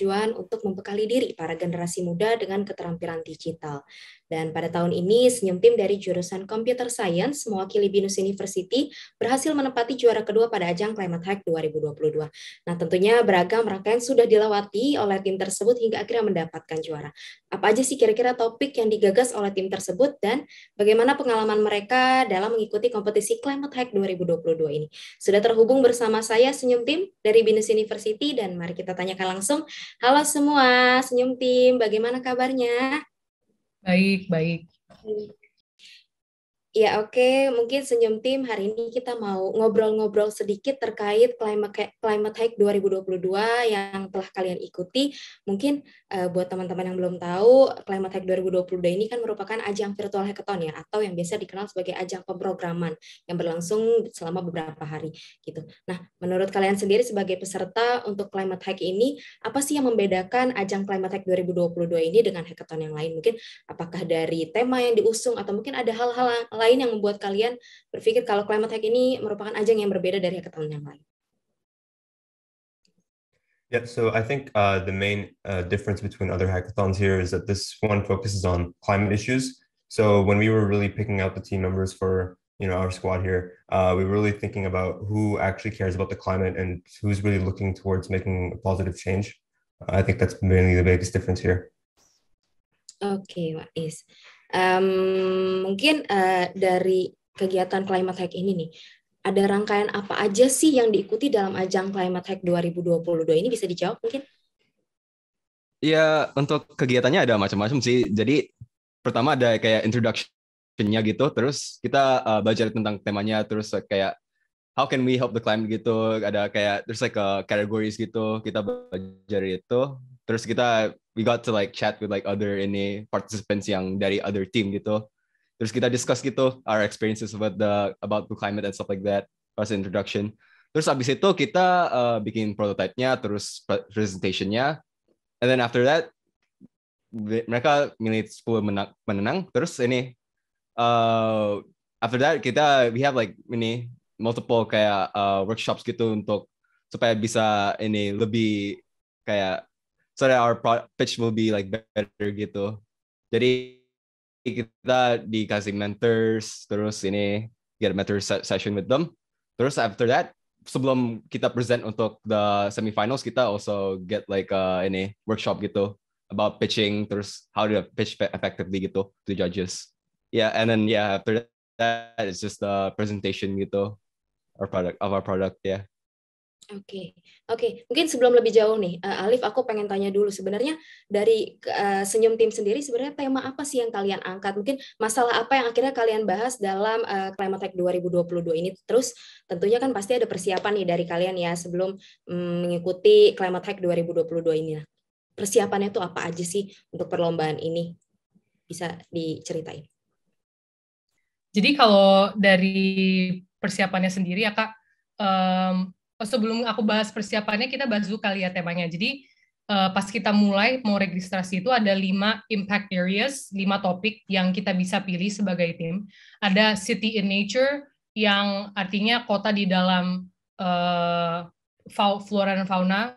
bertujuan untuk membekali diri para generasi muda dengan keterampilan digital. Dan pada tahun ini, Senyum Tim dari jurusan Computer Science mewakili Binus University berhasil menempati juara kedua pada ajang Climate Hack 2022. Nah, tentunya beragam rangkaian sudah dilewati oleh tim tersebut hingga akhirnya mendapatkan juara. Apa aja sih kira-kira topik yang digagas oleh tim tersebut dan bagaimana pengalaman mereka dalam mengikuti kompetisi Climate Hack 2022 ini? Sudah terhubung bersama saya Senyum Tim dari Binus University dan mari kita tanyakan langsung. Halo semua, Senyum Tim, bagaimana kabarnya? Baik, baik. Ya oke, okay. mungkin Senyum Tim hari ini kita mau ngobrol-ngobrol sedikit terkait Climate, Climate Hack 2022 yang telah kalian ikuti. Mungkin uh, buat teman-teman yang belum tahu, Climate Hack 2022 ini kan merupakan ajang virtual hackathon ya, atau yang biasa dikenal sebagai ajang pemrograman yang berlangsung selama beberapa hari gitu. Nah, menurut kalian sendiri sebagai peserta untuk Climate Hack ini, apa sih yang membedakan ajang Climate Hack 2022 ini dengan hackathon yang lain? Mungkin apakah dari tema yang diusung atau mungkin ada hal-hal lain yang membuat kalian berpikir kalau climate hack ini merupakan ajang yang berbeda dari yang lain? Yeah, so I think uh, the main uh, difference between other hackathons here is that this one focuses on climate issues. So when we were really picking out the team members for you know our squad here, uh, we were really thinking about who actually cares about the climate and who's really looking towards making a positive change. I think that's mainly the biggest difference here. Okay, what is Um, mungkin uh, dari kegiatan climate hack ini nih, ada rangkaian apa aja sih yang diikuti dalam ajang Climate Hack 2022 ini bisa dijawab mungkin? Iya, untuk kegiatannya ada macam-macam sih. Jadi pertama ada kayak introduction-nya gitu, terus kita uh, belajar tentang temanya, terus kayak how can we help the climate gitu, ada kayak terus like uh, categories gitu, kita belajar itu. Terus kita we got to like chat with like other ini participants yang dari other team gitu. Terus kita discuss gitu our experiences about the about the climate and stuff like that pas introduction. Terus abis itu kita uh, bikin prototype-nya, terus presentation-nya. And then after that, mereka milih 10 menang, menenang. Terus ini, uh, after that kita, we have like ini, multiple kayak uh, workshops gitu untuk supaya bisa ini lebih kayak so that our pitch will be like better gitu jadi kita dikasih mentors terus ini get a mentor session with them terus after that sebelum kita present untuk the semifinals kita also get like uh, ini workshop gitu about pitching terus how to pitch effectively gitu to judges yeah and then yeah after that it's just the presentation gitu our product of our product yeah Oke, okay. oke. Okay. Mungkin sebelum lebih jauh nih, uh, Alif, aku pengen tanya dulu sebenarnya dari uh, senyum tim sendiri sebenarnya tema apa sih yang kalian angkat? Mungkin masalah apa yang akhirnya kalian bahas dalam uh, Climate Tech 2022 ini? Terus tentunya kan pasti ada persiapan nih dari kalian ya sebelum um, mengikuti Climate Hack 2022 ini. Persiapannya tuh apa aja sih untuk perlombaan ini? Bisa diceritain. Jadi kalau dari persiapannya sendiri ya Kak, um, Oh, sebelum aku bahas persiapannya kita bahas dulu kali ya temanya. Jadi uh, pas kita mulai mau registrasi itu ada lima impact areas, lima topik yang kita bisa pilih sebagai tim. Ada city in nature yang artinya kota di dalam uh, flora dan fauna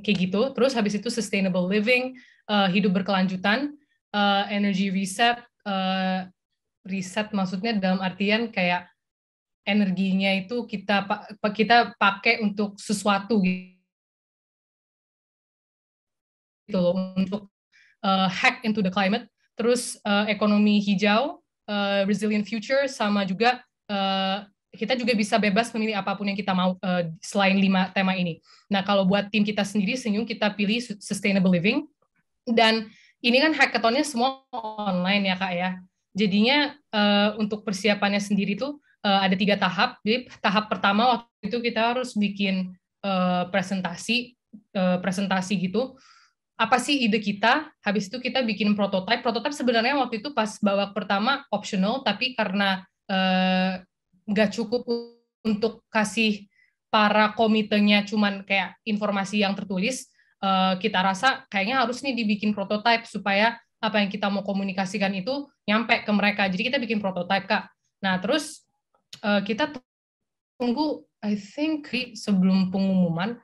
kayak gitu. Terus habis itu sustainable living, uh, hidup berkelanjutan, uh, energy reset, uh, reset maksudnya dalam artian kayak energinya itu kita kita pakai untuk sesuatu gitu loh untuk uh, hack into the climate terus uh, ekonomi hijau uh, resilient future sama juga uh, kita juga bisa bebas memilih apapun yang kita mau uh, selain lima tema ini. Nah kalau buat tim kita sendiri Senyum kita pilih sustainable living dan ini kan hackathonnya semua online ya kak ya. Jadinya uh, untuk persiapannya sendiri tuh uh, ada tiga tahap. Jadi tahap pertama waktu itu kita harus bikin uh, presentasi, uh, presentasi gitu. Apa sih ide kita? Habis itu kita bikin prototipe. Prototipe sebenarnya waktu itu pas babak pertama optional, tapi karena nggak uh, cukup untuk kasih para komitenya cuman kayak informasi yang tertulis, uh, kita rasa kayaknya harus nih dibikin prototipe supaya apa yang kita mau komunikasikan itu nyampe ke mereka. Jadi kita bikin prototipe, Kak. Nah, terus Eh, kita tunggu I think sebelum pengumuman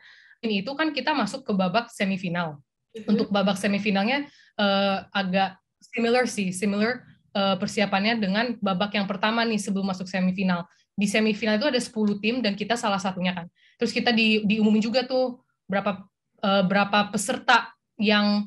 ini itu kan kita masuk ke babak semifinal. Mhm. Untuk babak semifinalnya uh, agak similar sih, similar uh, persiapannya dengan babak yang pertama nih sebelum masuk semifinal. Di semifinal itu ada 10 tim dan kita salah satunya kan. Terus kita di diumumin juga tuh berapa uh, berapa peserta yang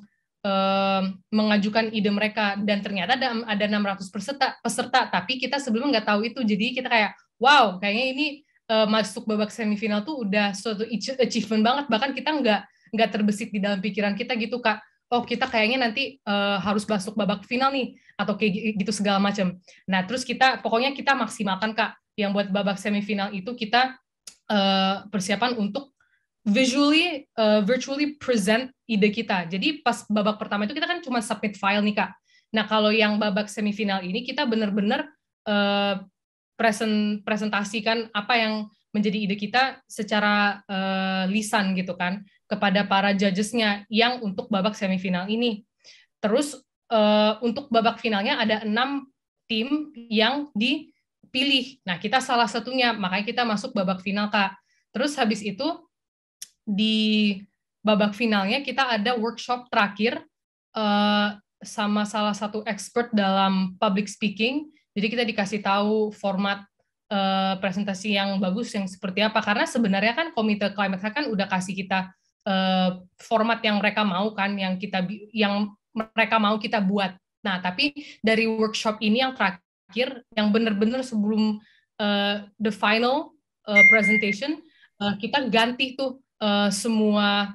mengajukan ide mereka dan ternyata ada ada 600 peserta peserta tapi kita sebelumnya nggak tahu itu jadi kita kayak wow kayaknya ini uh, masuk babak semifinal tuh udah suatu achievement banget bahkan kita nggak nggak terbesit di dalam pikiran kita gitu kak oh kita kayaknya nanti uh, harus masuk babak final nih atau kayak gitu segala macam nah terus kita pokoknya kita maksimalkan kak yang buat babak semifinal itu kita uh, persiapan untuk visually uh, virtually present ide kita. Jadi pas babak pertama itu kita kan cuma submit file nih kak. Nah kalau yang babak semifinal ini kita benar-benar uh, present presentasikan apa yang menjadi ide kita secara uh, lisan gitu kan kepada para judgesnya yang untuk babak semifinal ini. Terus uh, untuk babak finalnya ada enam tim yang dipilih. Nah kita salah satunya makanya kita masuk babak final kak. Terus habis itu di babak finalnya kita ada workshop terakhir uh, sama salah satu expert dalam public speaking. Jadi kita dikasih tahu format uh, presentasi yang bagus yang seperti apa. Karena sebenarnya kan Komite Climate kan udah kasih kita uh, format yang mereka mau kan, yang kita yang mereka mau kita buat. Nah, tapi dari workshop ini yang terakhir, yang benar-benar sebelum uh, the final uh, presentation, kita ganti tuh uh, semua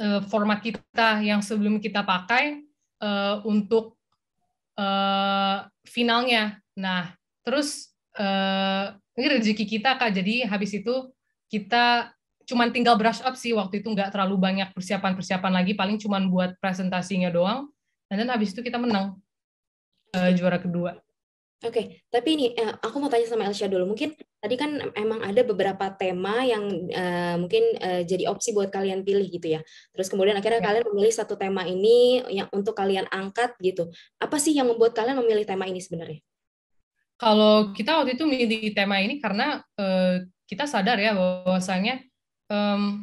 uh, format kita yang sebelum kita pakai uh, untuk uh, finalnya. Nah, terus uh, ini rezeki kita kak. Jadi habis itu kita cuman tinggal brush up sih waktu itu nggak terlalu banyak persiapan-persiapan lagi. Paling cuman buat presentasinya doang. Dan then habis itu kita menang uh, juara kedua. Oke, okay. tapi ini aku mau tanya sama Elsia dulu. Mungkin tadi kan emang ada beberapa tema yang uh, mungkin uh, jadi opsi buat kalian pilih gitu ya. Terus kemudian akhirnya ya. kalian memilih satu tema ini yang untuk kalian angkat gitu. Apa sih yang membuat kalian memilih tema ini sebenarnya? Kalau kita waktu itu milih tema ini karena uh, kita sadar ya bahwasanya um,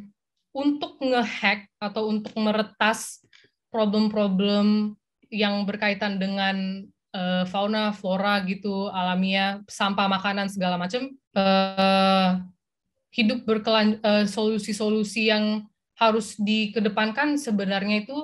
untuk ngehack atau untuk meretas problem-problem yang berkaitan dengan uh, fauna flora gitu alamiah sampah makanan segala macam uh, eh, hidup berkelan uh, solusi-solusi yang harus dikedepankan sebenarnya itu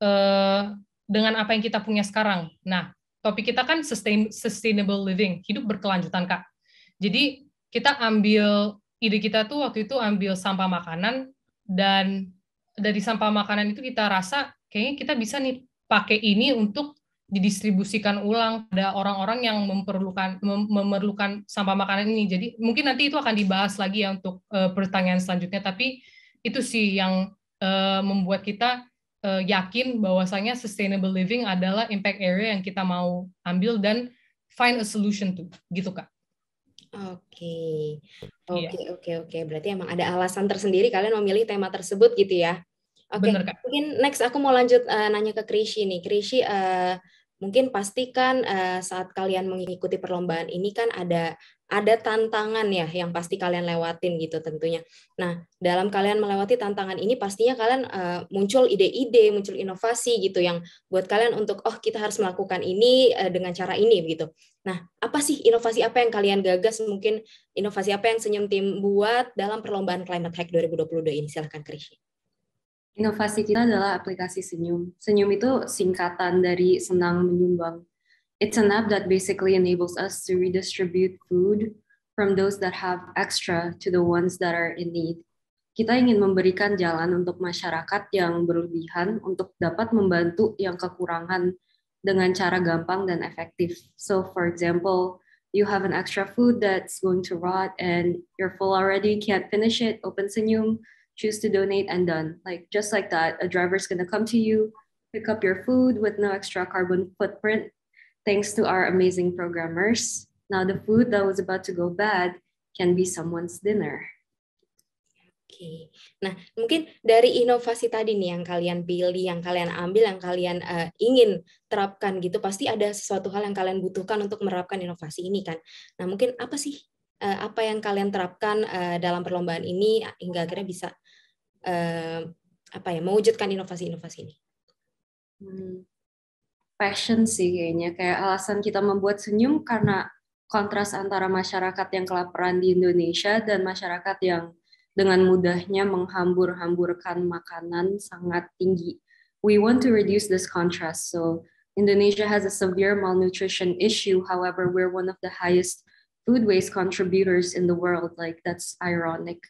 uh, dengan apa yang kita punya sekarang. Nah, topik kita kan sustain, sustainable living, hidup berkelanjutan kak. Jadi kita ambil ide kita tuh waktu itu ambil sampah makanan dan dari sampah makanan itu kita rasa kayaknya kita bisa nih pakai ini untuk didistribusikan ulang pada orang-orang yang memerlukan mem memerlukan sampah makanan ini. Jadi mungkin nanti itu akan dibahas lagi ya untuk uh, pertanyaan selanjutnya. Tapi itu sih yang uh, membuat kita uh, yakin bahwasanya sustainable living adalah impact area yang kita mau ambil dan find a solution to, gitu kak. Oke, iya. oke, oke, oke. Berarti emang ada alasan tersendiri kalian memilih tema tersebut gitu ya? Oke. Okay. Mungkin next aku mau lanjut uh, nanya ke Krishi nih. Krishi. Uh, mungkin pastikan uh, eh, saat kalian mengikuti perlombaan ini kan ada ada tantangan ya yang pasti kalian lewatin gitu tentunya. Nah, dalam kalian melewati tantangan ini pastinya kalian uh, muncul ide-ide, muncul inovasi gitu yang buat kalian untuk oh kita harus melakukan ini uh, dengan cara ini gitu. Nah, apa sih inovasi apa yang kalian gagas mungkin inovasi apa yang Senyum Tim buat dalam perlombaan Climate Hack 2022 ini? Silahkan Oke, Inovasi kita adalah aplikasi Senyum. Senyum itu singkatan dari senang menyumbang. It's an app that basically enables us to redistribute food from those that have extra to the ones that are in need. Kita ingin memberikan jalan untuk masyarakat yang berlebihan untuk dapat membantu yang kekurangan dengan cara gampang dan efektif. So for example, you have an extra food that's going to rot and you're full already, can't finish it, open Senyum, choose to donate and done like just like that a driver's going to come to you pick up your food with no extra carbon footprint thanks to our amazing programmers now the food that was about to go bad can be someone's dinner Oke, nah mungkin dari inovasi tadi nih yang kalian pilih, yang kalian ambil, yang kalian uh, ingin terapkan gitu, pasti ada sesuatu hal yang kalian butuhkan untuk menerapkan inovasi ini kan. Nah mungkin apa sih uh, apa yang kalian terapkan uh, dalam perlombaan ini hingga akhirnya bisa eh, apa ya mewujudkan inovasi-inovasi ini? Hmm. Passion sih kayaknya kayak alasan kita membuat senyum karena kontras antara masyarakat yang kelaparan di Indonesia dan masyarakat yang dengan mudahnya menghambur-hamburkan makanan sangat tinggi. We want to reduce this contrast. So Indonesia has a severe malnutrition issue. However, we're one of the highest food waste contributors in the world. Like that's ironic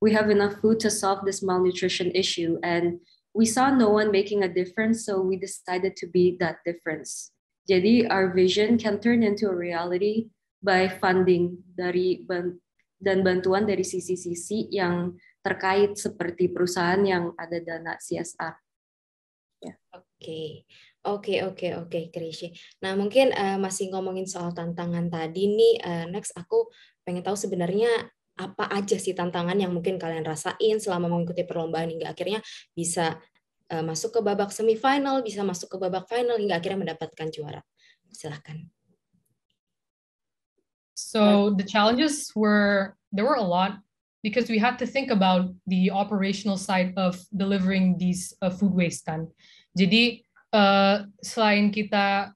we have enough food to solve this malnutrition issue. And we saw no one making a difference, so we decided to be that difference. Jadi our vision can turn into a reality by funding dari dan bantuan dari CCCC yang terkait seperti perusahaan yang ada dana CSR. Ya. Oke, oke, okay, oke, okay, oke, okay, Nah, mungkin uh, masih ngomongin soal tantangan tadi nih. Uh, next, aku pengen tahu sebenarnya apa aja sih tantangan yang mungkin kalian rasain selama mengikuti perlombaan hingga akhirnya bisa eh, masuk ke babak semifinal, bisa masuk ke babak final hingga akhirnya mendapatkan juara. Silahkan. So the challenges were there were a lot because we had to think about the operational side of delivering these uh, food waste kan. Jadi uh, selain kita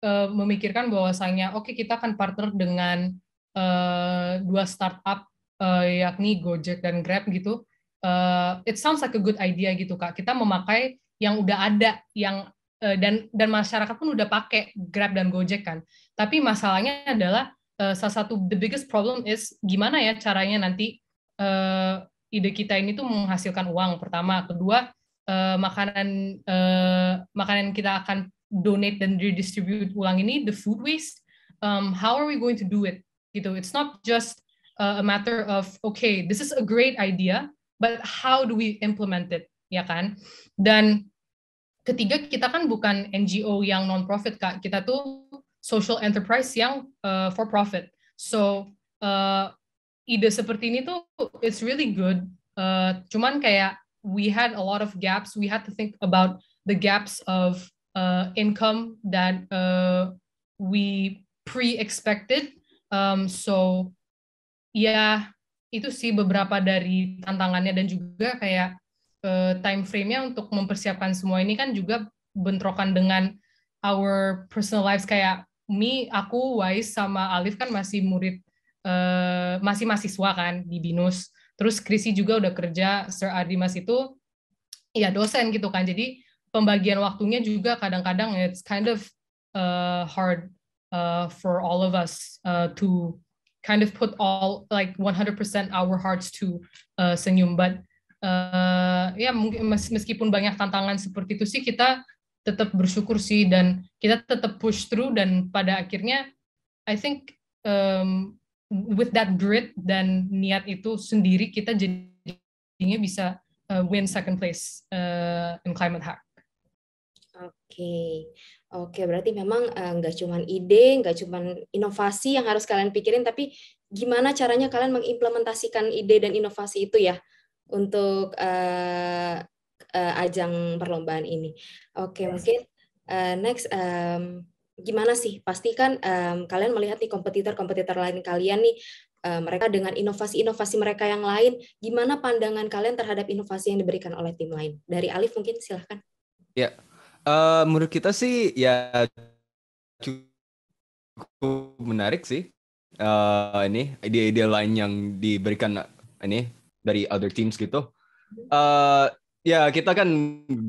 uh, memikirkan bahwasanya oke okay, kita akan partner dengan Eh, dua startup uh, yakni Gojek dan Grab gitu. Uh, it sounds like a good idea gitu kak. Kita memakai yang udah ada, yang uh, dan dan masyarakat pun udah pakai Grab dan Gojek kan. Tapi masalahnya adalah uh, salah satu the biggest problem is gimana ya caranya nanti uh, ide kita ini tuh menghasilkan uang pertama, kedua uh, makanan uh, makanan kita akan donate dan redistribute ulang ini the food waste. Um, how are we going to do it? you know it's not just uh, a matter of okay this is a great idea but how do we implement it ya kan dan ketiga kita kan bukan NGO yang non profit kak kita tuh social enterprise yang uh, for profit so uh, ide seperti ini tuh it's really good uh, cuman kayak we had a lot of gaps we had to think about the gaps of uh, income that uh, we pre-expected Um, so ya itu sih beberapa dari tantangannya dan juga kayak uh, time frame-nya untuk mempersiapkan semua ini kan juga bentrokan dengan our personal lives kayak me aku Wais sama Alif kan masih murid uh, masih mahasiswa kan di Binus terus Krisi juga udah kerja Sir Adimas itu ya dosen gitu kan jadi pembagian waktunya juga kadang-kadang it's kind of uh, hard uh, for all of us uh, to kind of put all like 100% our hearts to uh, senyum. But uh, ya mungkin meskipun banyak tantangan seperti itu sih kita tetap bersyukur sih dan kita tetap push through dan pada akhirnya I think um, with that grit dan niat itu sendiri kita jadinya bisa uh, win second place uh, in climate hack. Oke, oke berarti memang eh, nggak uh, cuma ide, nggak cuma inovasi yang harus kalian pikirin, tapi gimana caranya kalian mengimplementasikan ide dan inovasi itu ya untuk uh, uh, ajang perlombaan ini. Oke, yes. mungkin uh, next um, gimana sih? Pastikan um, kalian melihat nih kompetitor-kompetitor lain kalian nih uh, mereka dengan inovasi-inovasi mereka yang lain, gimana pandangan kalian terhadap inovasi yang diberikan oleh tim lain? Dari Alif mungkin silahkan. Ya. Uh, menurut kita sih ya cukup menarik sih uh, ini ide-ide lain yang diberikan ini dari other teams gitu. Uh, ya yeah, kita kan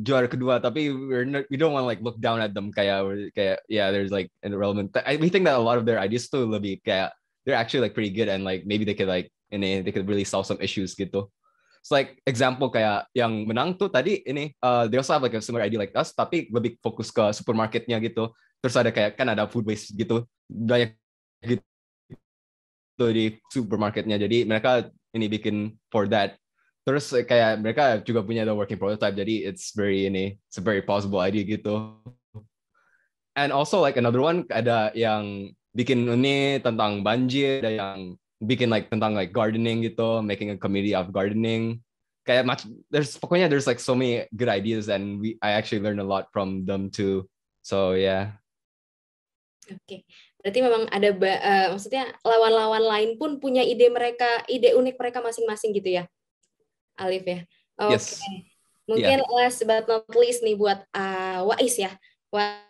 juara kedua tapi we're not, we don't want like look down at them kayak kayak yeah there's like irrelevant. I, we think that a lot of their ideas too lebih kayak they're actually like pretty good and like maybe they could like ini they could really solve some issues gitu. It's like example kayak yang menang tuh tadi ini uh, eh, they also have like a similar idea like us tapi lebih fokus ke supermarketnya gitu. Terus ada kayak kan ada food waste gitu banyak gitu di supermarketnya. Jadi mereka ini bikin for that. Terus kayak mereka juga punya the working prototype. Jadi it's very ini it's a very possible idea gitu. And also like another one ada yang bikin ini tentang banjir, ada yang bikin like tentang like gardening gitu, making a community of gardening. Kayak much, there's pokoknya there's like so many good ideas and we I actually learn a lot from them too. So yeah. Oke, okay. berarti memang ada uh, maksudnya lawan-lawan lain pun punya ide mereka, ide unik mereka masing-masing gitu ya, Alif ya. Oke, okay. yes. mungkin yeah. last but not least nih buat uh, Wais ya. Wais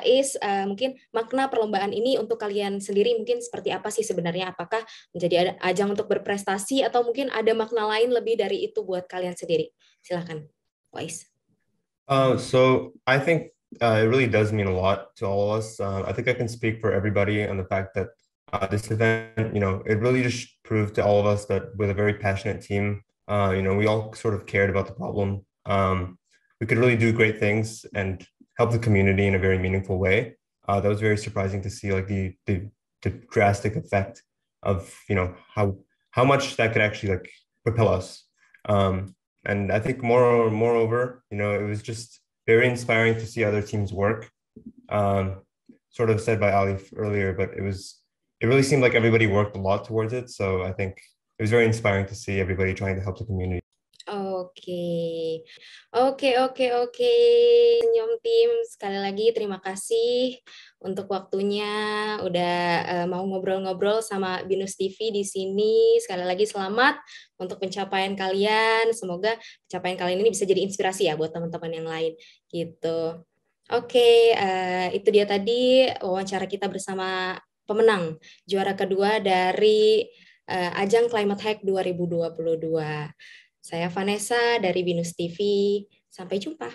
Is eh, mungkin makna perlombaan ini untuk kalian sendiri mungkin seperti apa sih sebenarnya? Apakah menjadi ajang untuk berprestasi atau mungkin ada makna lain lebih dari itu buat kalian sendiri? Silahkan, Wais. Uh, so I think uh, it really does mean a lot to all of us. Uh, I think I can speak for everybody on the fact that uh, this event, you know, it really just proved to all of us that with a very passionate team, uh, you know, we all sort of cared about the problem. Um, we could really do great things and help the community in a very meaningful way. Uh, that was very surprising to see, like the, the the drastic effect of you know how how much that could actually like propel us. Um, and I think more moreover, you know, it was just very inspiring to see other teams work. Um, sort of said by Ali earlier, but it was it really seemed like everybody worked a lot towards it. So I think it was very inspiring to see everybody trying to help the community. Okay. Oke, oke, oke. Senyum tim, sekali lagi terima kasih untuk waktunya udah uh, mau ngobrol-ngobrol sama Binus TV di sini. Sekali lagi selamat untuk pencapaian kalian. Semoga pencapaian kalian ini bisa jadi inspirasi ya buat teman-teman yang lain gitu. Oke, uh, itu dia tadi wawancara kita bersama pemenang juara kedua dari uh, ajang Climate Hack 2022. Saya Vanessa dari Binus TV. Sampai jumpa.